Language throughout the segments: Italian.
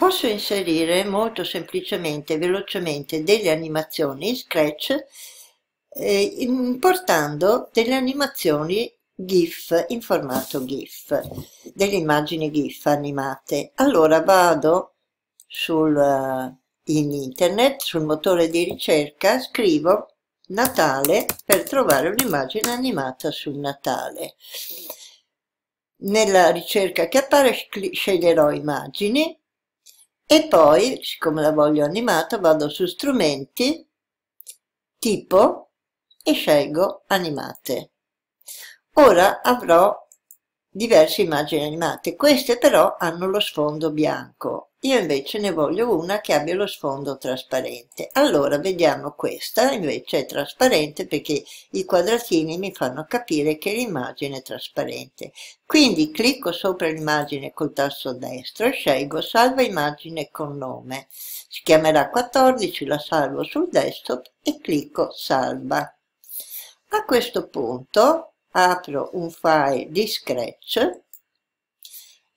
Posso inserire molto semplicemente e velocemente delle animazioni in Scratch eh, importando delle animazioni GIF in formato GIF, delle immagini GIF animate. Allora vado sul, eh, in internet, sul motore di ricerca, scrivo Natale per trovare un'immagine animata sul Natale. Nella ricerca che appare sceglierò immagini e poi, siccome la voglio animata, vado su strumenti, tipo e scelgo animate. Ora avrò diverse immagini animate, queste però hanno lo sfondo bianco. Io invece ne voglio una che abbia lo sfondo trasparente. Allora vediamo questa, invece è trasparente perché i quadratini mi fanno capire che l'immagine è trasparente. Quindi clicco sopra l'immagine col tasto destro e scelgo salva immagine con nome. Si chiamerà 14, la salvo sul desktop e clicco salva. A questo punto apro un file di Scratch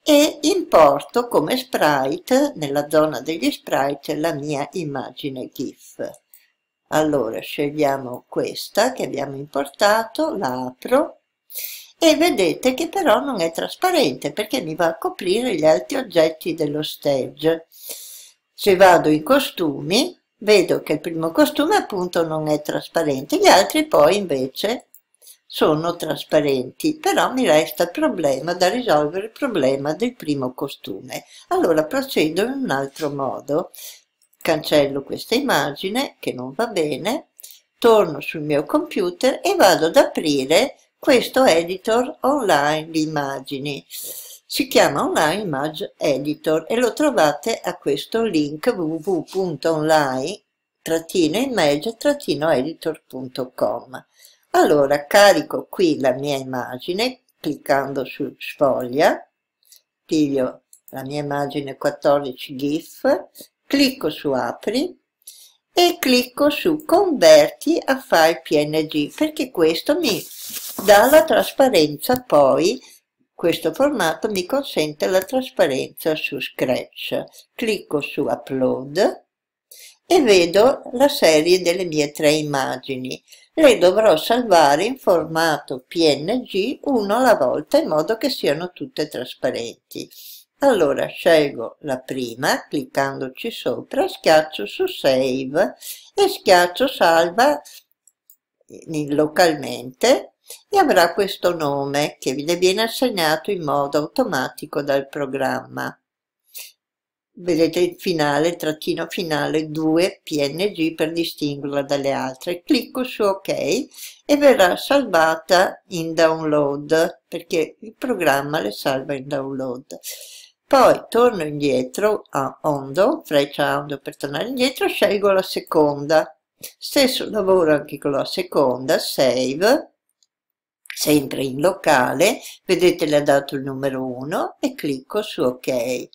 e importo come sprite, nella zona degli sprite, la mia immagine GIF. Allora scegliamo questa che abbiamo importato, la apro e vedete che però non è trasparente perché mi va a coprire gli altri oggetti dello stage. Se vado in costumi vedo che il primo costume appunto non è trasparente, gli altri poi invece sono trasparenti, però mi resta il problema da risolvere il problema del primo costume. Allora procedo in un altro modo. Cancello questa immagine che non va bene, torno sul mio computer e vado ad aprire questo editor online di immagini. Si chiama Online Image Editor e lo trovate a questo link www.online-image-editor.com. Allora carico qui la mia immagine cliccando su sfoglia, piglio la mia immagine 14 GIF, clicco su apri e clicco su converti a file PNG perché questo mi dà la trasparenza poi questo formato mi consente la trasparenza su Scratch. Clicco su Upload e vedo la serie delle mie tre immagini le dovrò salvare in formato PNG uno alla volta in modo che siano tutte trasparenti. Allora scelgo la prima, cliccandoci sopra, schiaccio su Save e schiaccio Salva localmente e avrà questo nome che le viene assegnato in modo automatico dal programma vedete finale, trattino finale 2 png per distinguerla dalle altre. Clicco su ok e verrà salvata in download perché il programma le salva in download. Poi torno indietro a Ondo, freccia Ondo per tornare indietro, scelgo la seconda. Stesso lavoro anche con la seconda, save, sempre in locale, vedete le ha dato il numero 1 e clicco su ok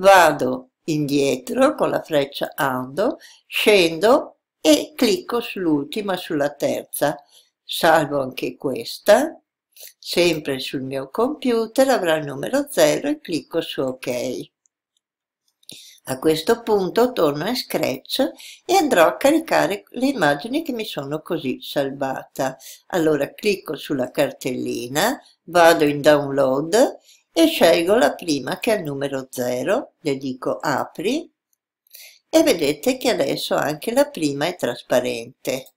vado indietro con la freccia ando, scendo e clicco sull'ultima, sulla terza. Salvo anche questa, sempre sul mio computer avrà il numero 0 e clicco su ok. A questo punto torno in Scratch e andrò a caricare le immagini che mi sono così salvata. Allora clicco sulla cartellina, vado in download e scelgo la prima che è il numero 0, le dico apri e vedete che adesso anche la prima è trasparente.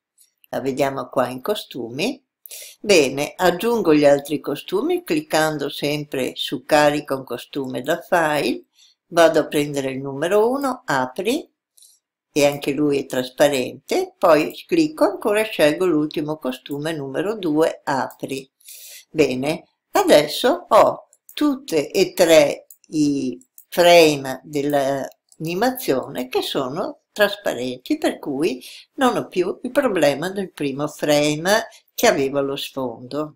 La vediamo qua in costumi. Bene, aggiungo gli altri costumi cliccando sempre su carico un costume da file, vado a prendere il numero 1, apri e anche lui è trasparente, poi clicco ancora e scelgo l'ultimo costume numero 2, apri. Bene, adesso ho tutte e tre i frame dell'animazione che sono trasparenti per cui non ho più il problema del primo frame che avevo lo sfondo.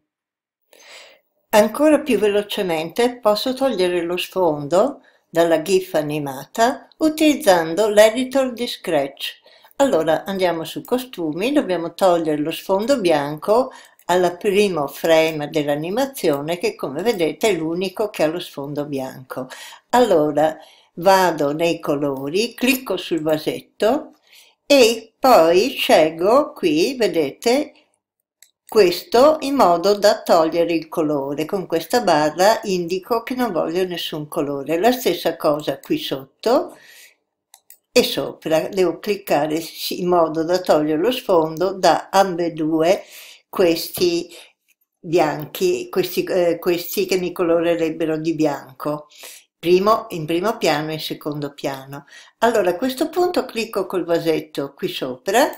Ancora più velocemente posso togliere lo sfondo dalla GIF animata utilizzando l'editor di Scratch. Allora andiamo su costumi, dobbiamo togliere lo sfondo bianco alla primo frame dell'animazione che come vedete è l'unico che ha lo sfondo bianco. Allora vado nei colori, clicco sul vasetto e poi scelgo qui, vedete, questo in modo da togliere il colore. Con questa barra indico che non voglio nessun colore. La stessa cosa qui sotto e sopra. Devo cliccare in modo da togliere lo sfondo da ambedue questi bianchi, questi, eh, questi che mi colorerebbero di bianco primo, in primo piano e in secondo piano. Allora a questo punto clicco col vasetto qui sopra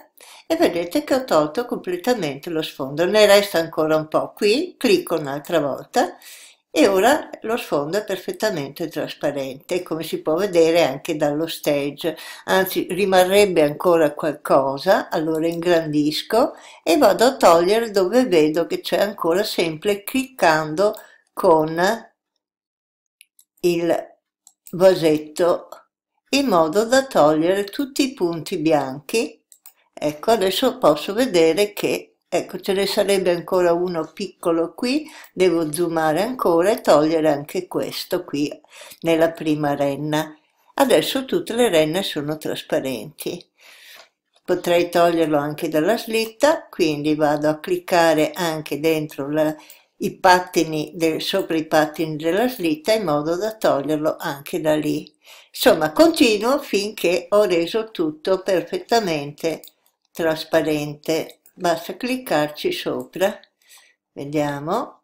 e vedete che ho tolto completamente lo sfondo, ne resta ancora un po' qui, clicco un'altra volta e ora lo sfondo è perfettamente trasparente, come si può vedere anche dallo stage. Anzi, rimarrebbe ancora qualcosa, allora ingrandisco e vado a togliere dove vedo che c'è ancora sempre cliccando con il vasetto in modo da togliere tutti i punti bianchi. Ecco, adesso posso vedere che Ecco, ce ne sarebbe ancora uno piccolo qui, devo zoomare ancora e togliere anche questo qui nella prima renna. Adesso tutte le renne sono trasparenti. Potrei toglierlo anche dalla slitta, quindi vado a cliccare anche dentro la, i pattini del, sopra i pattini della slitta in modo da toglierlo anche da lì. Insomma, continuo finché ho reso tutto perfettamente trasparente basta cliccarci sopra vediamo